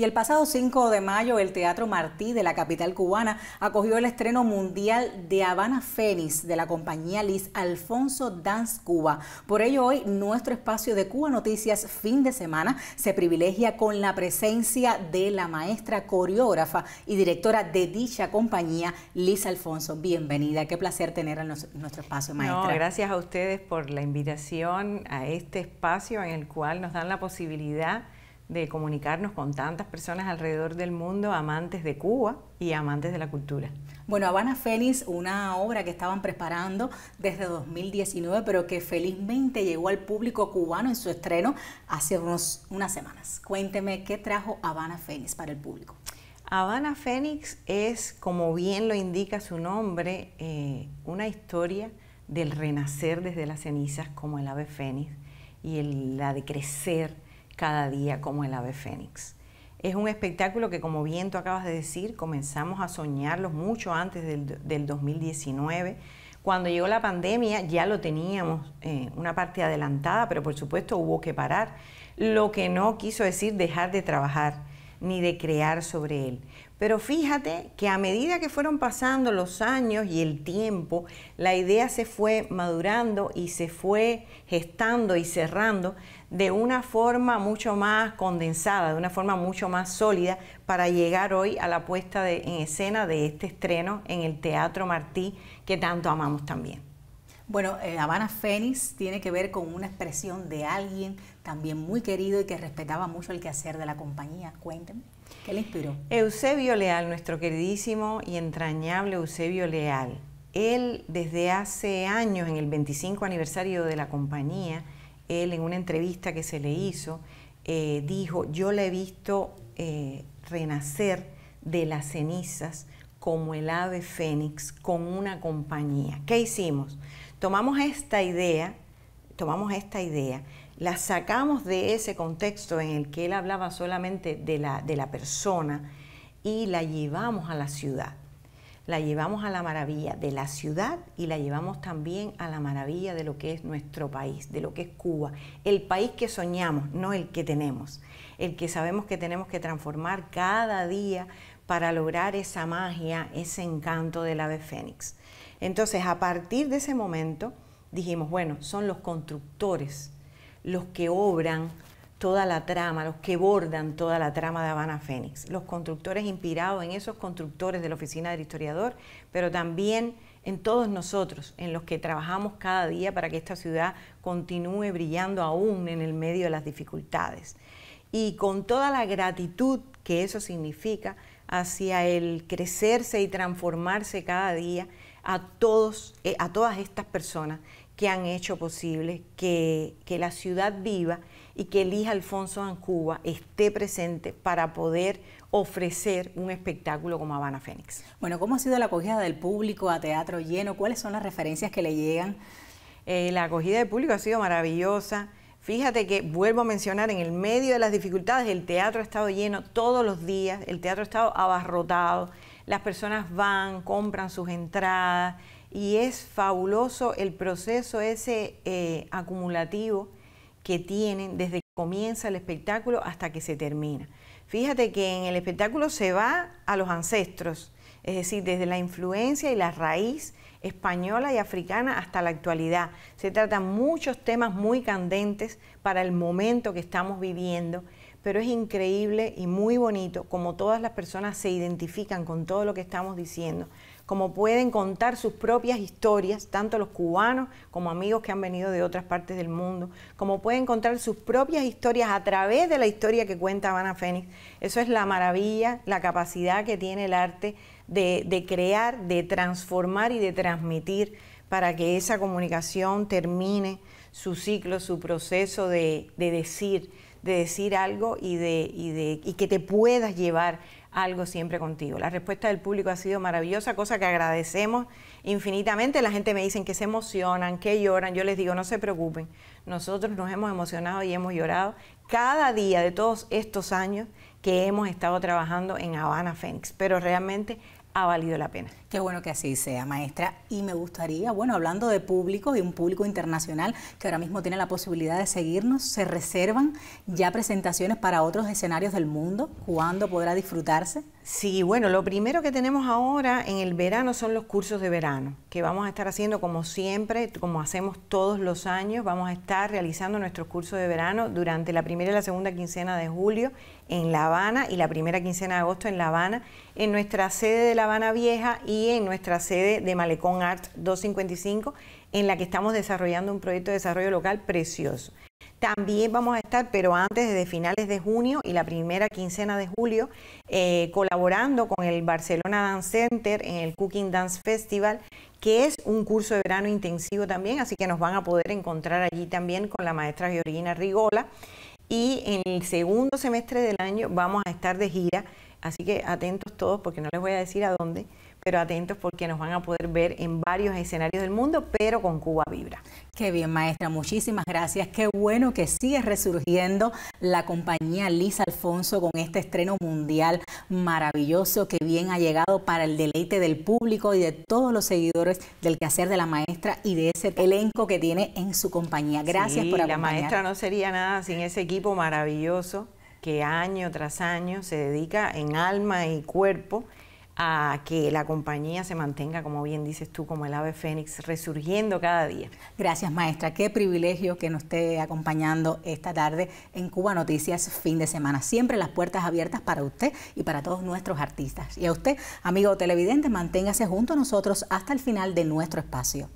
Y el pasado 5 de mayo, el Teatro Martí de la capital cubana acogió el estreno mundial de Habana Fénix de la compañía Liz Alfonso Dance Cuba. Por ello, hoy nuestro espacio de Cuba Noticias fin de semana se privilegia con la presencia de la maestra coreógrafa y directora de dicha compañía, Liz Alfonso. Bienvenida, qué placer tener en nuestro espacio, maestra. gracias a ustedes por la invitación a este espacio en el cual nos dan la posibilidad de comunicarnos con tantas personas alrededor del mundo, amantes de Cuba y amantes de la cultura. Bueno, Habana Fénix, una obra que estaban preparando desde 2019, pero que felizmente llegó al público cubano en su estreno hace unos, unas semanas. Cuénteme, ¿qué trajo Habana Fénix para el público? Habana Fénix es, como bien lo indica su nombre, eh, una historia del renacer desde las cenizas como el ave fénix y la de crecer cada día como el ave fénix. Es un espectáculo que, como bien tú acabas de decir, comenzamos a soñarlos mucho antes del, del 2019. Cuando llegó la pandemia ya lo teníamos eh, una parte adelantada, pero por supuesto hubo que parar, lo que no quiso decir dejar de trabajar ni de crear sobre él. Pero fíjate que a medida que fueron pasando los años y el tiempo, la idea se fue madurando y se fue gestando y cerrando de una forma mucho más condensada, de una forma mucho más sólida para llegar hoy a la puesta en escena de este estreno en el Teatro Martí que tanto amamos también. Bueno, eh, Habana Fénix tiene que ver con una expresión de alguien también muy querido y que respetaba mucho el quehacer de la compañía. Cuéntenme, ¿qué le inspiró? Eusebio Leal, nuestro queridísimo y entrañable Eusebio Leal. Él desde hace años, en el 25 aniversario de la compañía, él en una entrevista que se le hizo, eh, dijo, yo la he visto eh, renacer de las cenizas como el ave fénix con una compañía. ¿Qué hicimos? tomamos esta idea, tomamos esta idea, la sacamos de ese contexto en el que él hablaba solamente de la, de la persona y la llevamos a la ciudad. La llevamos a la maravilla de la ciudad y la llevamos también a la maravilla de lo que es nuestro país, de lo que es Cuba, el país que soñamos, no el que tenemos, el que sabemos que tenemos que transformar cada día para lograr esa magia, ese encanto del ave fénix. Entonces, a partir de ese momento, dijimos, bueno, son los constructores los que obran toda la trama, los que bordan toda la trama de Habana Fénix, los constructores inspirados en esos constructores de la oficina del historiador, pero también en todos nosotros, en los que trabajamos cada día para que esta ciudad continúe brillando aún en el medio de las dificultades. Y con toda la gratitud que eso significa hacia el crecerse y transformarse cada día a, todos, eh, a todas estas personas que han hecho posible que, la ciudad viva y que el Alfonso Ancuba esté presente para poder ofrecer un espectáculo como Habana Fénix. Bueno, ¿cómo ha sido la acogida del público a teatro lleno? ¿Cuáles son las referencias que le llegan? Eh, la acogida del público ha sido maravillosa. Fíjate que vuelvo a mencionar, en el medio de las dificultades, el teatro ha estado lleno todos los días, el teatro ha estado abarrotado. Las personas van, compran sus entradas y es fabuloso el proceso ese eh, acumulativo que tienen desde que comienza el espectáculo hasta que se termina. Fíjate que en el espectáculo se va a los ancestros, es decir, desde la influencia y la raíz española y africana hasta la actualidad. Se tratan muchos temas muy candentes para el momento que estamos viviendo pero es increíble y muy bonito como todas las personas se identifican con todo lo que estamos diciendo, como pueden contar sus propias historias, tanto los cubanos como amigos que han venido de otras partes del mundo, como pueden contar sus propias historias a través de la historia que cuenta Habana Fénix. Eso es la maravilla, la capacidad que tiene el arte de crear, de transformar y de transmitir para que esa comunicación termine su ciclo, su proceso de, decir, de decir algo y, de, y, y que te puedas llevar algo siempre contigo. La respuesta del público ha sido maravillosa, cosa que agradecemos infinitamente. La gente me dice que se emocionan, que lloran. Yo les digo, no se preocupen. Nosotros nos hemos emocionado y hemos llorado cada día de todos estos años que hemos estado trabajando en Habana Fénix. Pero realmente ha valido la pena. Qué bueno que así sea, maestra. Y me gustaría, bueno, hablando de público, y un público internacional que ahora mismo tiene la posibilidad de seguirnos, ¿se reservan ya presentaciones para otros escenarios del mundo? ¿Cuándo podrá disfrutarse? Sí, bueno, lo primero que tenemos ahora en el verano son los cursos de verano, que vamos a estar haciendo como siempre, como hacemos todos los años, vamos a estar realizando nuestros cursos de verano durante la primera y la segunda quincena de julio en La Habana y la primera quincena de agosto en La Habana en nuestra sede de La Habana Vieja y en nuestra sede de Malecón Art 255, en la que estamos desarrollando un proyecto de desarrollo local precioso. También vamos a estar, pero antes, desde finales de junio y la primera quincena de julio, eh, colaborando con el Barcelona Dance Center en el Cooking Dance Festival, que es un curso de verano intensivo también, así que nos van a poder encontrar allí también con la maestra Georgina Rigola y en el segundo semestre del año vamos a estar de gira, así que atentos todos porque no les voy a decir a dónde, pero atentos porque nos van a poder ver en varios escenarios del mundo, pero con Cuba Vibra. Qué bien, maestra, muchísimas gracias. Qué bueno que sigue resurgiendo la compañía Lisa Alfonso con este estreno mundial maravilloso que bien ha llegado para el deleite del público y de todos los seguidores del quehacer de la maestra y de ese elenco que tiene en su compañía. Gracias por acompañarnos. La maestra no sería nada sin ese equipo maravilloso que año tras año se dedica en alma y cuerpo a que la compañía se mantenga, como bien dices tú, como el ave fénix, resurgiendo cada día. Gracias, maestra. Qué privilegio que nos esté acompañando esta tarde en Cuba Noticias fin de semana. Siempre las puertas abiertas para usted y para todos nuestros artistas. Y a usted, amigo televidente, manténgase junto a nosotros hasta el final de nuestro espacio.